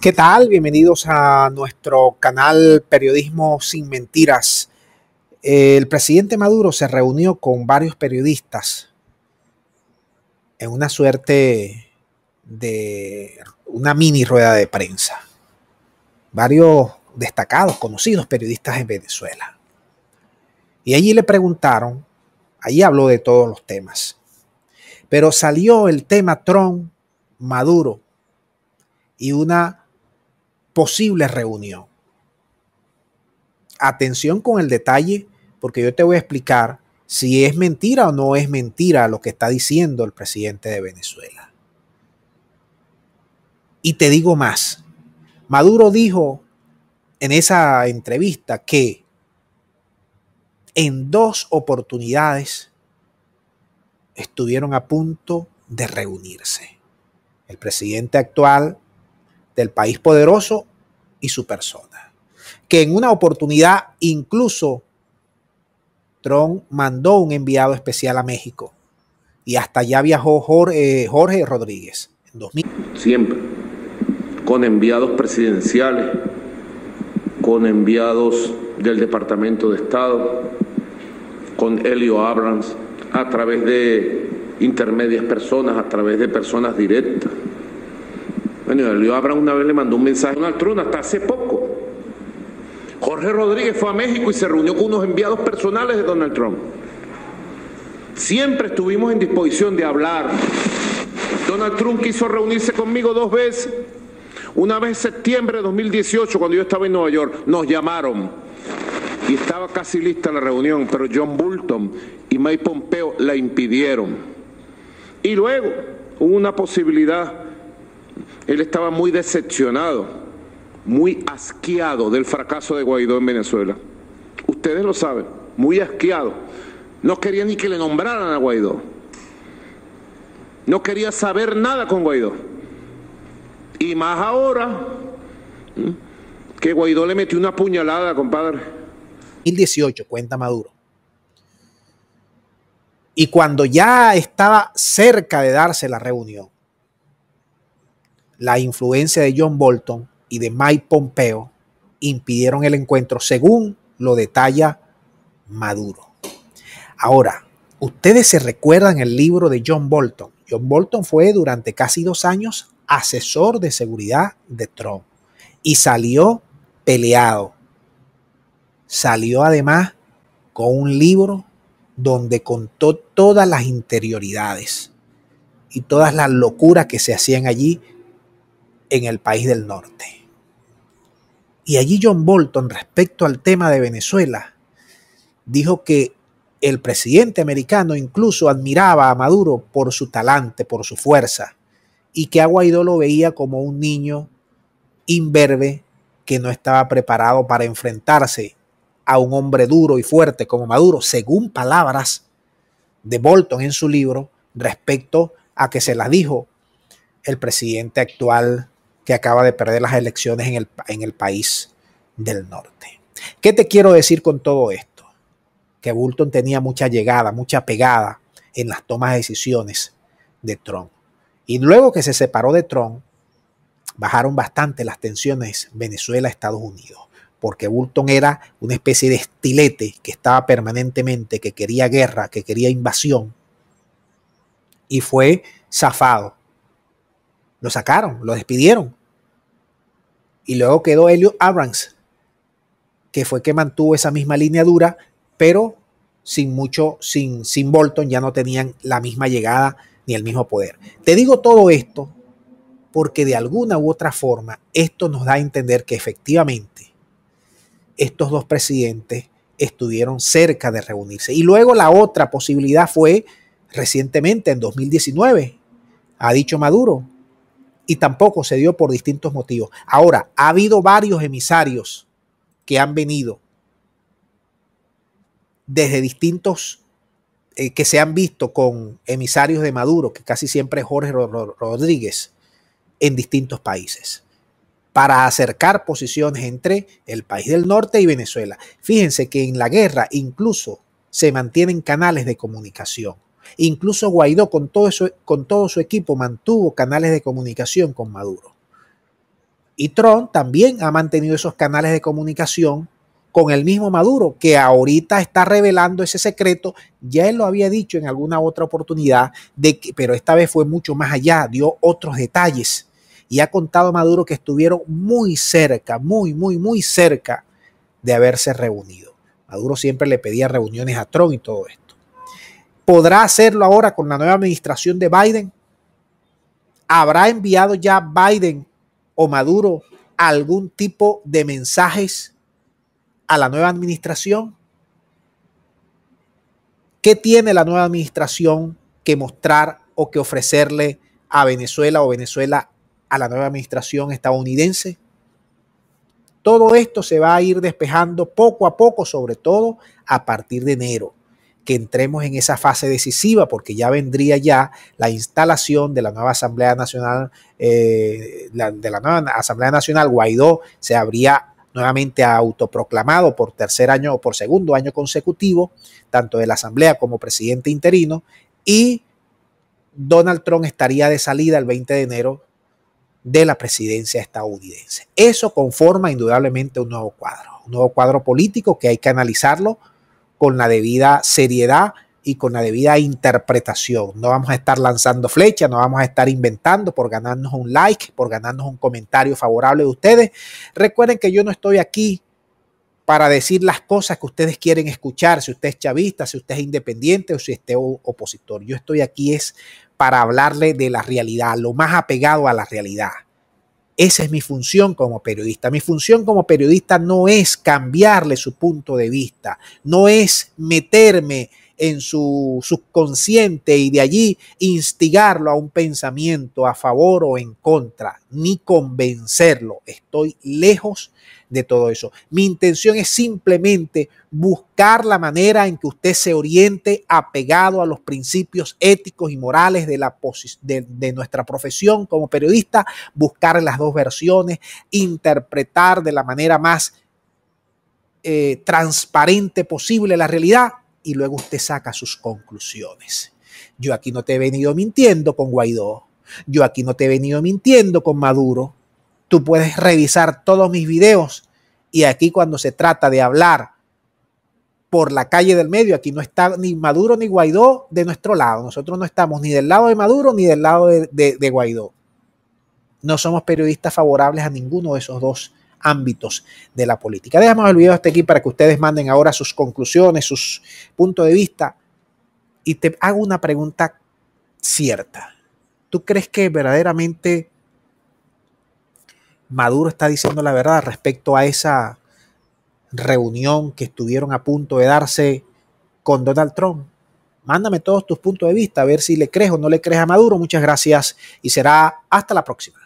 ¿Qué tal? Bienvenidos a nuestro canal Periodismo sin Mentiras. El presidente Maduro se reunió con varios periodistas en una suerte de una mini rueda de prensa. Varios destacados, conocidos periodistas en Venezuela. Y allí le preguntaron, allí habló de todos los temas, pero salió el tema Tron maduro y una posible reunión. Atención con el detalle, porque yo te voy a explicar si es mentira o no es mentira lo que está diciendo el presidente de Venezuela. Y te digo más, Maduro dijo en esa entrevista que en dos oportunidades estuvieron a punto de reunirse. El presidente actual del país poderoso y su persona. Que en una oportunidad incluso Trump mandó un enviado especial a México y hasta allá viajó eh, Jorge, Rodríguez en 2000. Siempre, con enviados presidenciales, con enviados del Departamento de Estado, con Helio Abrams, a través de intermedias personas, a través de personas directas. Bueno, Leo Abraham una vez le mandó un mensaje a Donald Trump hasta hace poco. Jorge Rodríguez fue a México y se reunió con unos enviados personales de Donald Trump. Siempre estuvimos en disposición de hablar. Donald Trump quiso reunirse conmigo dos veces. Una vez en septiembre de 2018, cuando yo estaba en Nueva York, nos llamaron y estaba casi lista la reunión, pero John Bolton y Mike Pompeo la impidieron. Y luego hubo una posibilidad él estaba muy decepcionado, muy asqueado del fracaso de Guaidó en Venezuela. Ustedes lo saben, muy asqueado. No quería ni que le nombraran a Guaidó. No quería saber nada con Guaidó. Y más ahora que Guaidó le metió una puñalada, compadre. 2018, cuenta Maduro. Y cuando ya estaba cerca de darse la reunión, la influencia de John Bolton y de Mike Pompeo impidieron el encuentro, según lo detalla Maduro. Ahora, ustedes se recuerdan el libro de John Bolton. John Bolton fue durante casi dos años asesor de seguridad de Trump y salió peleado. Salió además con un libro donde contó todas las interioridades y todas las locuras que se hacían allí en el país del norte. Y allí John Bolton, respecto al tema de Venezuela, dijo que el presidente americano incluso admiraba a Maduro por su talante, por su fuerza, y que a lo veía como un niño imberbe que no estaba preparado para enfrentarse a un hombre duro y fuerte como Maduro, según palabras de Bolton en su libro respecto a que se las dijo el presidente actual que acaba de perder las elecciones en el, país del norte. ¿Qué te quiero decir con todo esto? Que Bolton tenía mucha llegada, mucha pegada en las tomas de decisiones de Trump. Y luego que se separó de Trump, bajaron bastante las tensiones Venezuela-Estados Unidos, porque Bolton era una especie de estilete que estaba permanentemente, que quería guerra, que quería invasión, y fue zafado. Lo sacaron, lo despidieron. Y luego quedó Elliot Abrams, que fue que mantuvo esa misma línea dura, pero sin mucho, sin, sin Bolton ya no tenían la misma llegada ni el mismo poder. Te digo todo esto porque de alguna u otra forma esto nos da a entender que efectivamente estos dos presidentes estuvieron cerca de reunirse. Y luego la otra posibilidad fue recientemente, en 2019, ha dicho Maduro, y tampoco se dio por distintos motivos. Ahora, ha habido varios emisarios que han venido desde distintos eh, que se han visto con emisarios de Maduro, que casi siempre es Jorge Rodríguez, en distintos países, para acercar posiciones entre el país del norte y Venezuela. Fíjense que en la guerra incluso se mantienen canales de comunicación Incluso Guaidó con todo, su, con todo su equipo mantuvo canales de comunicación con Maduro. Y Tron también ha mantenido esos canales de comunicación con el mismo Maduro, que ahorita está revelando ese secreto. Ya él lo había dicho en alguna otra oportunidad, de que, pero esta vez fue mucho más allá, dio otros detalles. Y ha contado Maduro que estuvieron muy cerca, muy, muy, muy cerca de haberse reunido. Maduro siempre le pedía reuniones a Trump y todo esto. ¿Podrá hacerlo ahora con la nueva administración de Biden? ¿Habrá enviado ya Biden o Maduro algún tipo de mensajes a la nueva administración? ¿Qué tiene la nueva administración que mostrar o que ofrecerle a Venezuela o Venezuela a la nueva administración estadounidense? Todo esto se va a ir despejando poco a poco, sobre todo a partir de enero que entremos en esa fase decisiva, porque ya vendría ya la instalación de la nueva Asamblea Nacional, eh, de la nueva Asamblea Nacional, Guaidó se habría nuevamente autoproclamado por tercer año o por segundo año consecutivo, tanto de la Asamblea como presidente interino, y Donald Trump estaría de salida el 20 de enero de la presidencia estadounidense. Eso conforma indudablemente un nuevo cuadro, un nuevo cuadro político que hay que analizarlo con la debida seriedad y con la debida interpretación. No vamos a estar lanzando flechas, no vamos a estar inventando por ganarnos un like, por ganarnos un comentario favorable de ustedes. Recuerden que yo no estoy aquí para decir las cosas que ustedes quieren escuchar, si usted es chavista, si usted es independiente o si usted es opositor. Yo estoy aquí es para hablarle de la realidad, lo más apegado a la realidad. Esa es mi función como periodista. Mi función como periodista no es cambiarle su punto de vista, no es meterme en su subconsciente y de allí instigarlo a un pensamiento a favor o en contra, ni convencerlo. Estoy lejos de todo eso. Mi intención es simplemente buscar la manera en que usted se oriente apegado a los principios éticos y morales de, la nuestra profesión como periodista, buscar las dos versiones, interpretar de la manera más eh, transparente posible la realidad y luego usted saca sus conclusiones. Yo aquí no te he venido mintiendo con Guaidó. Yo aquí no te he venido mintiendo con Maduro. Tú puedes revisar todos mis videos y aquí cuando se trata de hablar por la calle del medio, aquí no está ni Maduro ni Guaidó de nuestro lado. Nosotros no estamos ni del lado de Maduro ni del lado de, de Guaidó. No somos periodistas favorables a ninguno de esos dos ámbitos de la política. Dejamos el video hasta aquí para que ustedes manden ahora sus conclusiones, sus puntos de vista. Y te hago una pregunta cierta. ¿Tú crees que verdaderamente Maduro está diciendo la verdad respecto a esa reunión que estuvieron a punto de darse con Donald Trump? Mándame todos tus puntos de vista, a ver si le crees o no le crees a Maduro. Muchas gracias y será hasta la próxima.